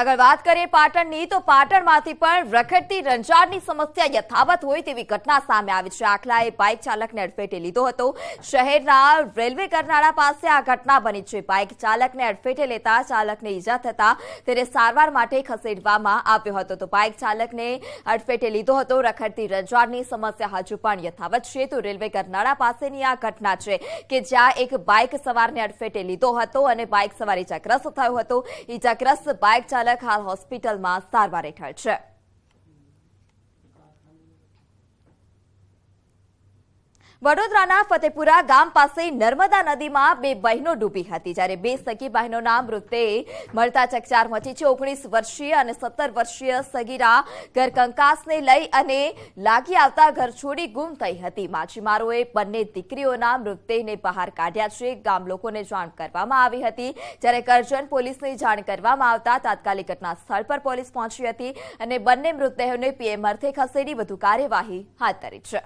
અગર વાત કરે પાટણની તો પાટણમાંથી પણ રખડતી રણચાર્ની સમસ્યા યથાવત હોય તેવી ઘટના સામે આવી છે આખલાએ બાઇક ચાલકને અડફેટે લીધો હતો શહેરના રેલવે કર્નાળા પાસે આ ઘટના બની છે બાઇક ચાલકને અડફેટે લેતા ચાલકને ઈજા થતા તેરે સારવાર માટે ખસેડવામાં આવ્યો હતો તો બાઇક ચાલકને અડફેટે લીધો હતો રખડતી રણચાર્ની સમસ્યા હજુ પણ યથાવત છે તો રેલવે કર્નાળા પાસેની આ ઘટના છે કે જ્યાં એક બાઇક સવારને અડફેટે લીધો હતો અને બાઇક સવારી ચક્ર સથયો હતો ઈ ચક્રસ બાઇક સંચાલક હાલ હોસ્પિટલમાં સારવાર હેઠળ છે વડોદરાના ફતેપુરા ગામ પાસે નર્મદા નદીમાં બે બહેનો ડૂબી હતી જ્યારે બે સગી બહેનોના મૃતદેહ મળતા ચકચાર મચી છે ઓગણીસ વર્ષીય અને સત્તર વર્ષીય સગીરા ઘર કંકાસને લઈ અને લાગી આવતા ઘર છોડી ગુમ થઈ હતી માછીમારોએ બંને દીકરીઓના મૃતદેહને બહાર કાઢ્યા છે ગામ લોકોને જાણ કરવામાં આવી હતી જ્યારે કરજણ પોલીસને જાણ કરવામાં આવતા તાત્કાલિક ઘટના સ્થળ પર પોલીસ પહોંચી હતી અને બંને મૃતદેહોને પીએમ અર્થે ખસેડી વધુ કાર્યવાહી હાથ ધરી છે